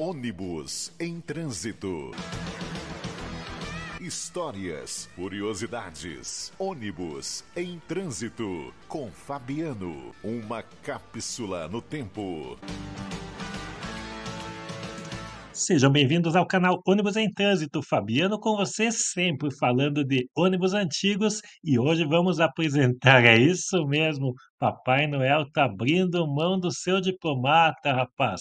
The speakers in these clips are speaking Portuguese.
Ônibus em trânsito. Histórias, curiosidades, ônibus em trânsito com Fabiano, uma cápsula no tempo. Sejam bem-vindos ao canal Ônibus em Trânsito. Fabiano com você sempre falando de ônibus antigos e hoje vamos apresentar, é isso mesmo, Papai Noel tá abrindo mão do seu diplomata, rapaz.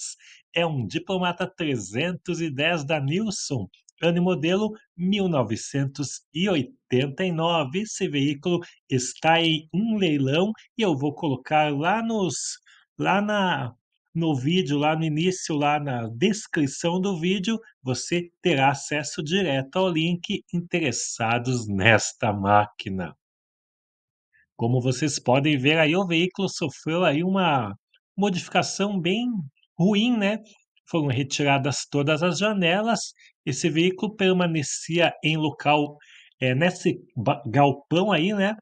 É um diplomata 310 da Nilson, ano modelo 1989. Esse veículo está em um leilão e eu vou colocar lá nos lá na no vídeo, lá no início, lá na descrição do vídeo, você terá acesso direto ao link Interessados nesta máquina. Como vocês podem ver aí, o veículo sofreu aí uma modificação bem ruim, né? Foram retiradas todas as janelas. Esse veículo permanecia em local é, nesse galpão aí, né?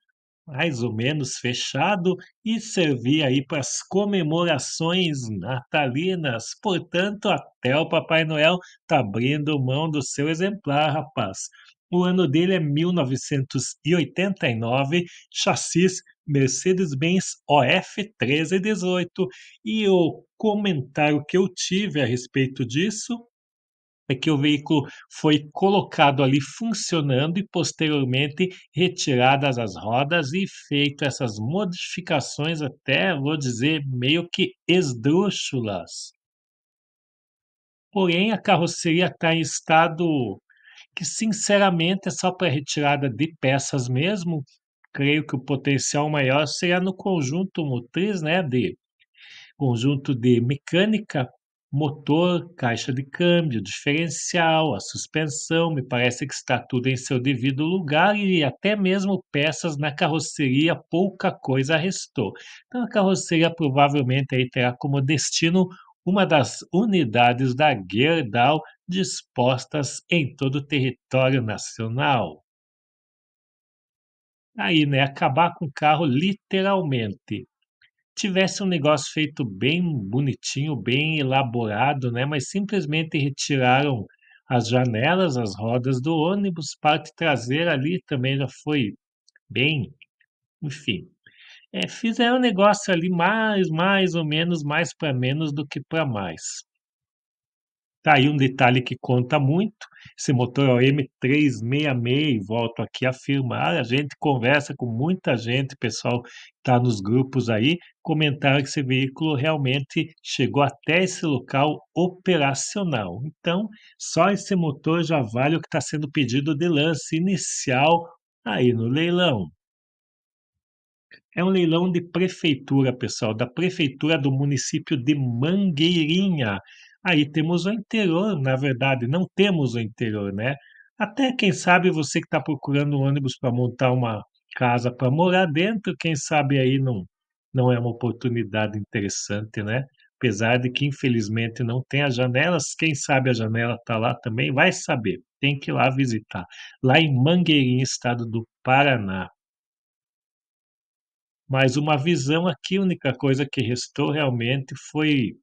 mais ou menos fechado e servia aí para as comemorações natalinas. Portanto, até o Papai Noel tá abrindo mão do seu exemplar, rapaz. O ano dele é 1989, chassis Mercedes-Benz OF 1318. E o comentário que eu tive a respeito disso é que o veículo foi colocado ali funcionando e posteriormente retiradas as rodas e feito essas modificações até, vou dizer, meio que esdrúxulas. Porém, a carroceria está em estado que, sinceramente, é só para retirada de peças mesmo. Creio que o potencial maior seria no conjunto motriz, né, de conjunto de mecânica motor, caixa de câmbio, diferencial, a suspensão, me parece que está tudo em seu devido lugar e até mesmo peças na carroceria, pouca coisa restou. Então a carroceria provavelmente aí terá como destino uma das unidades da Gerdau dispostas em todo o território nacional. Aí, né, acabar com o carro literalmente tivesse um negócio feito bem bonitinho, bem elaborado, né? Mas simplesmente retiraram as janelas, as rodas do ônibus, parte traseira ali também já foi bem, enfim. É, fizeram um negócio ali mais, mais ou menos, mais para menos do que para mais. Tá aí um detalhe que conta muito. Esse motor é o M366, volto aqui a afirmar. A gente conversa com muita gente, pessoal está nos grupos aí, comentaram que esse veículo realmente chegou até esse local operacional. Então, só esse motor já vale o que está sendo pedido de lance inicial aí no leilão. É um leilão de prefeitura, pessoal, da prefeitura do município de Mangueirinha. Aí temos o interior, na verdade, não temos o interior, né? Até quem sabe você que está procurando um ônibus para montar uma casa para morar dentro, quem sabe aí não, não é uma oportunidade interessante, né? Apesar de que infelizmente não tem as janelas, quem sabe a janela está lá também, vai saber, tem que ir lá visitar. Lá em Mangueirinha, estado do Paraná. Mas uma visão aqui, a única coisa que restou realmente foi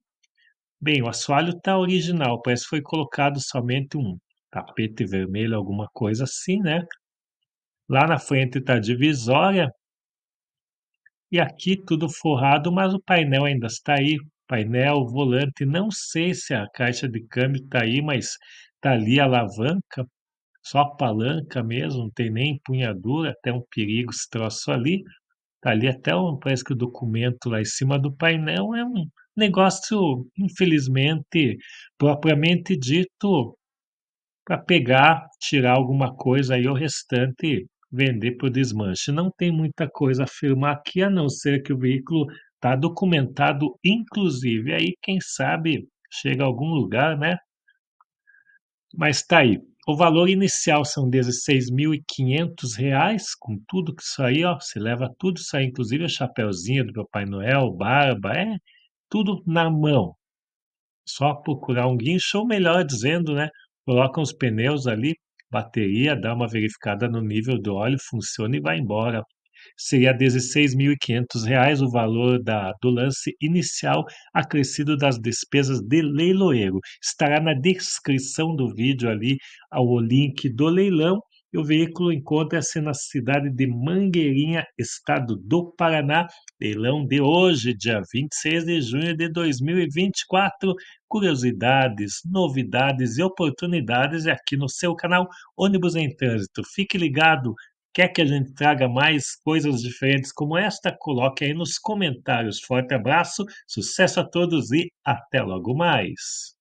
Bem, o assoalho tá original, parece que foi colocado somente um tapete vermelho, alguma coisa assim, né? Lá na frente tá a divisória. E aqui tudo forrado, mas o painel ainda está aí. Painel, volante, não sei se a caixa de câmbio está aí, mas tá ali a alavanca, só a palanca mesmo, não tem nem empunhadura, até um perigo esse troço ali. Tá ali até um, parece que o documento lá em cima do painel é um negócio, infelizmente, propriamente dito, para pegar, tirar alguma coisa aí o restante vender para o desmanche. Não tem muita coisa a afirmar aqui, a não ser que o veículo está documentado, inclusive. Aí, quem sabe, chega a algum lugar, né? Mas está aí. O valor inicial são R$16.500, com tudo que isso aí, ó, você leva tudo isso aí, inclusive a chapeuzinha do Papai Noel, barba, é tudo na mão. Só procurar um guincho, ou melhor dizendo, né, colocam os pneus ali, bateria, dá uma verificada no nível do óleo, funciona e vai embora seria R$ 16.500 o valor da, do lance inicial, acrescido das despesas de leiloeiro. Estará na descrição do vídeo ali o link do leilão. E o veículo encontra-se na cidade de Mangueirinha, estado do Paraná. Leilão de hoje, dia 26 de junho de 2024. Curiosidades, novidades e oportunidades é aqui no seu canal Ônibus em Trânsito. Fique ligado, Quer que a gente traga mais coisas diferentes como esta? Coloque aí nos comentários. Forte abraço, sucesso a todos e até logo mais!